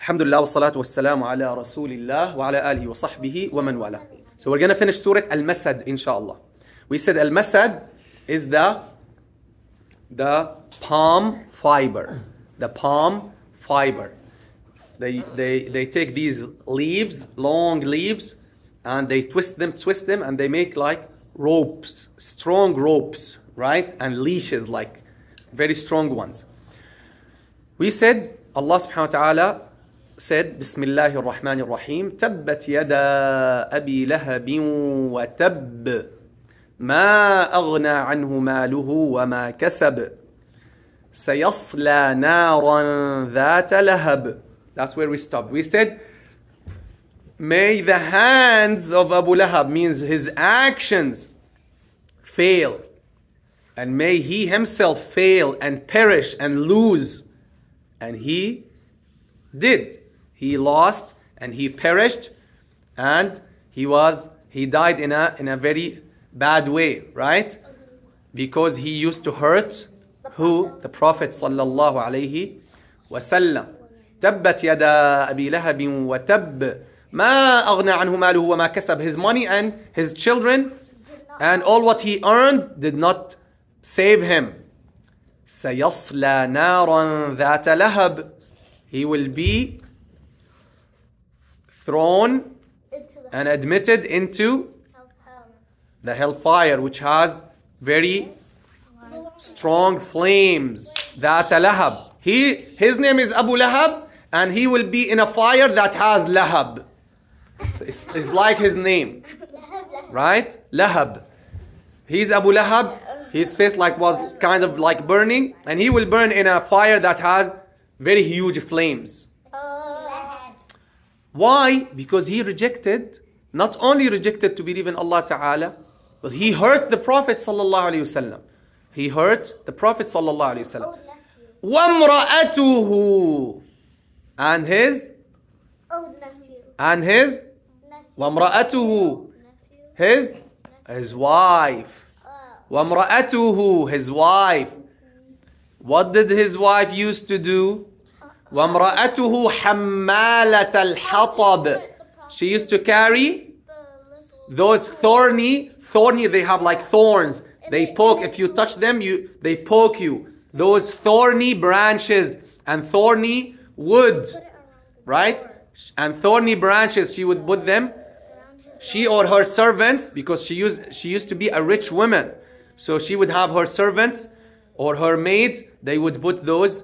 الحمد لله والصلاة والسلام على رسول الله وعلى آله وصحبه ومن sahbihi So we're going to finish Surah Al-Masad inshallah. We said Al-Masad is the, the palm fiber. The palm fiber. They, they, they take these leaves, long leaves, and they twist them, twist them, and they make like ropes, strong ropes, right? And leashes, like very strong ones. We said Allah subhanahu wa ta'ala said, بسم الله الرحمن الرحيم تبت يدا أبي لهب وتب ما أغنى عنه ماله وما كسب سيصلى نارا ذات لهب That's where we stopped. We said, may the hands of Abu Lahab, means his actions, fail. And may he himself fail and perish and lose. And he did. he lost and he perished and he was he died in a in a very bad way right because he used to hurt who the prophet sallallahu alaihi wasallam تبت يدا أبي لهب وتب ما أغنى عنه ماله وما كسب his money and his children and all what he earned did not save him سيصلى نارا ذات لهب he will be thrown and admitted into the hellfire, which has very strong flames. That Lahab. He, his name is Abu Lahab, and he will be in a fire that has Lahab. So it's, it's like his name, right? Lahab. He's Abu Lahab. His face like was kind of like burning, and he will burn in a fire that has very huge flames. Why? Because he rejected, not only rejected to believe in Allah Ta'ala, but he hurt the Prophet Sallallahu Alaihi Wasallam. He hurt the Prophet Sallallahu Alaihi Wasallam. وامرأته and his oh, and his وامرأته his his wife وامرأته oh. his wife what did his wife used to do وَامْرَأَتُهُ حَمَّالَةَ الْحَطَبِ She used to carry those thorny, thorny, they have like thorns. They poke, if you touch them, you they poke you. Those thorny branches and thorny wood, right? And thorny branches, she would put them. She or her servants, because she used, she used to be a rich woman. So she would have her servants or her maids, they would put those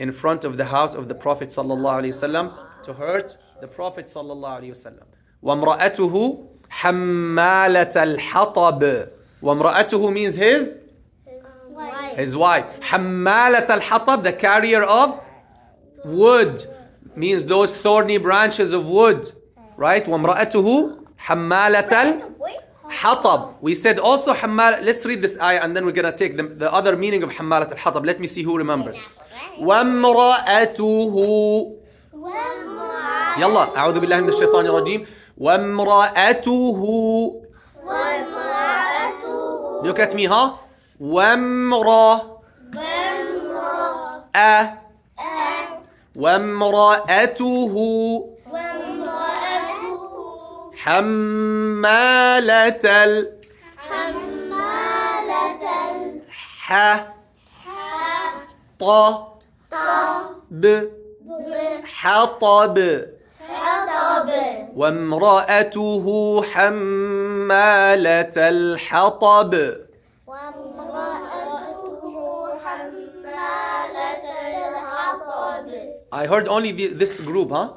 in front of the house of the Prophet وسلم, to hurt the Prophet وسلم. وَامْرَأَتُهُ حَمَّالَةَ الْحَطَبِ وَامْرَأَتُهُ means his? His wife. حَمَّالَةَ الْحَطَبِ The carrier of wood. Means those thorny branches of wood. Right? وَامْرَأَتُهُ حَمَّالَةَ حطب we said also حمال let's read this ayah and then we're gonna take the, the other meaning of حمالة الحطب let me see who remembers وامرأته يلا أعوذ بالله من الشيطان الرجيم وامرأته وامرأته look at me ها وامرأ وامرأ وامرأته حمالة ال حمالة ال ح ط ط ب حطب حطب وامرأته حمالة الحطب وامرأته حمالة الحطب I heard only this group, huh?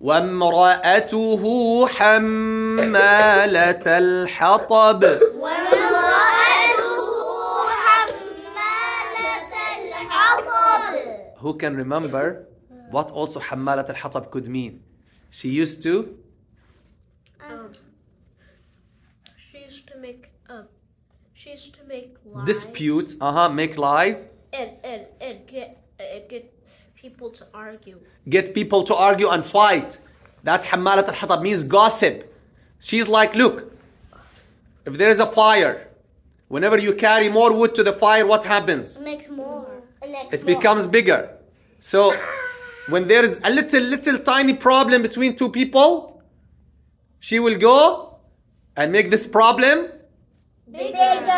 وامرأته حمالة الحطب وامرأته حمالة الحطب Who can remember what also حمالة الحطب could mean? She used to She used to make um, She used to make lies. Disputes, uh-huh, make lies. to argue. Get people to argue and fight. That's Hamalat al-Hatab, means gossip. She's like, look, if there is a fire, whenever you carry more wood to the fire, what happens? It makes more. It, becomes bigger. So when there is a little, little tiny problem between two people, she will go and make this problem bigger.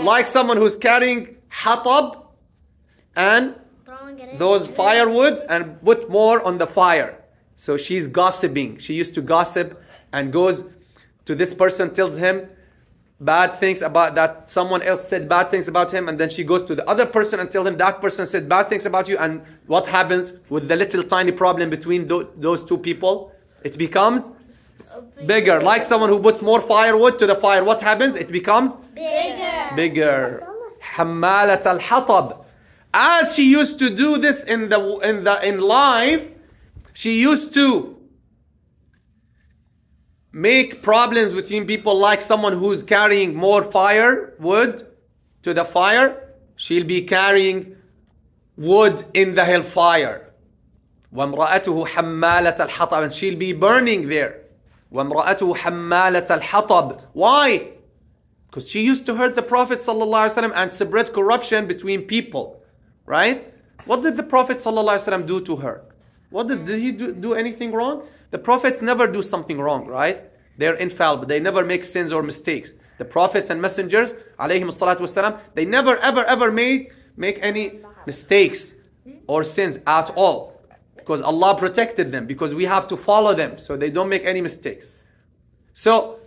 Like someone who's carrying hatab and those firewood and put more on the fire. So she's gossiping. She used to gossip and goes to this person, tells him bad things about that someone else said bad things about him, and then she goes to the other person and tells him that person said bad things about you. And what happens with the little tiny problem between th- those two people? It becomes bigger. Like someone who puts more firewood to the fire, what happens? It becomes bigger. Bigger. حمالة الحطب as she used to do this in the in the in life, she used to make problems between people like someone who's carrying more fire wood to the fire she'll be carrying wood in the hellfire وامرأته حمالة الحطب and she'll be burning there وامرأته حمالة الحطب why because she used to hurt the prophet ﷺ and spread corruption between people right? What did the Prophet ﷺ do to her? What did, did he do, do anything wrong? The prophets never do something wrong, right? They're infallible. They never make sins or mistakes. The prophets and messengers, والسلام, they never ever ever made make any mistakes or sins at all. Because Allah protected them, because we have to follow them, so they don't make any mistakes. So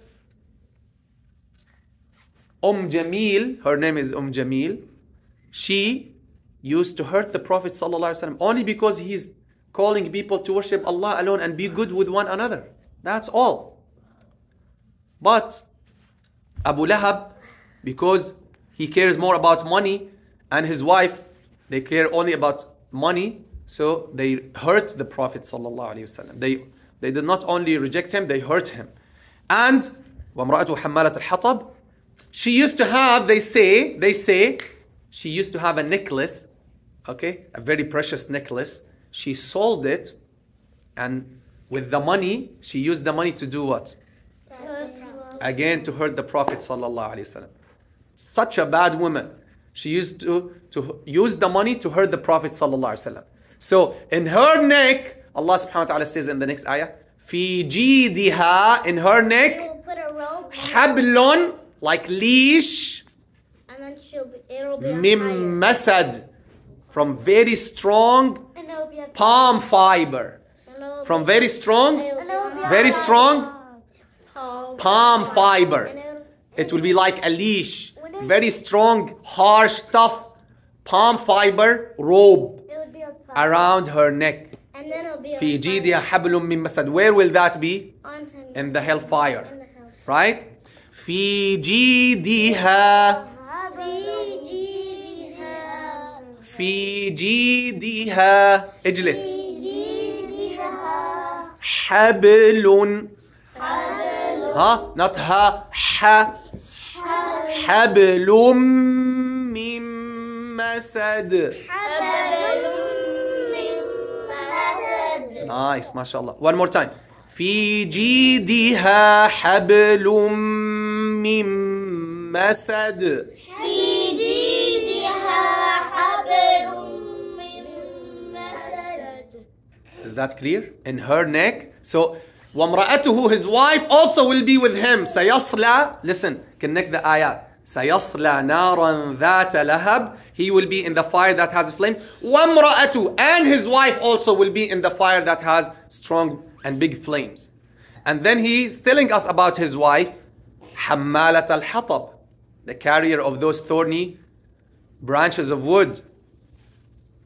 Umm Jamil, her name is Umm Jamil, she used to hurt the Prophet ﷺ only because he's calling people to worship Allah alone and be good with one another. That's all. But Abu Lahab, because he cares more about money and his wife, they care only about money, so they hurt the Prophet. ﷺ. They, they did not only reject him, they hurt him. And وامرأته al-Hatib, she used to have, they say, they say, she used to have a necklace, okay, a very precious necklace. She sold it, and with the money, she used the money to do what? Again, to hurt the Prophet sallallahu Such a bad woman. She used to, to use the money to hurt the Prophet So in her neck, Allah subhanahu wa ta'ala says in the next ayah, في in her neck حبل like leash Mimmasad From very strong palm fiber. From very strong, very strong palm fiber. It will be like a leash. Very strong, harsh, tough palm fiber robe around her neck. في جيدها حبل من Where will that be? In the hellfire. Right? في جيدها في جيدها اجلس حبل حبل ها نطها ح حبل من مسد حبل من مسد نايس ما شاء الله one more time في جيدها حبل من مسد Is that clear? In her neck. So, وَامْرَأَتُهُ His wife also will be with him. سَيَصْلَى Listen, connect the ayat. سَيَصْلَى نَارًا ذَاتَ لَهَبٍ He will be in the fire that has flame. وَامْرَأَتُهُ And his wife also will be in the fire that has strong and big flames. And then he's telling us about his wife, حَمَّالَةَ الْحَطَبِ The carrier of those thorny branches of wood.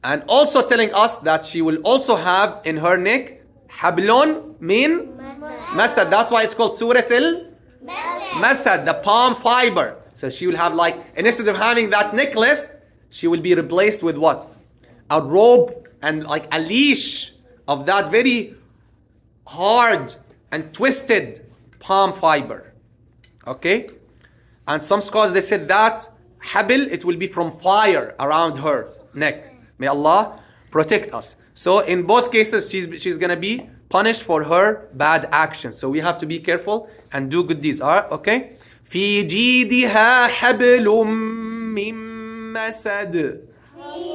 And also telling us that she will also have in her neck hablon mean masad. That's why it's called Surat al masad, the palm fiber. So she will have like, instead of having that necklace, she will be replaced with what? A robe and like a leash of that very hard and twisted palm fiber. Okay? And some scholars, they said that habil, it will be from fire around her neck. May Allah protect us. So in both cases, she's, she's going to be punished for her bad actions. So we have to be careful and do good deeds. All right? Okay? في جيدها حبل من مسد.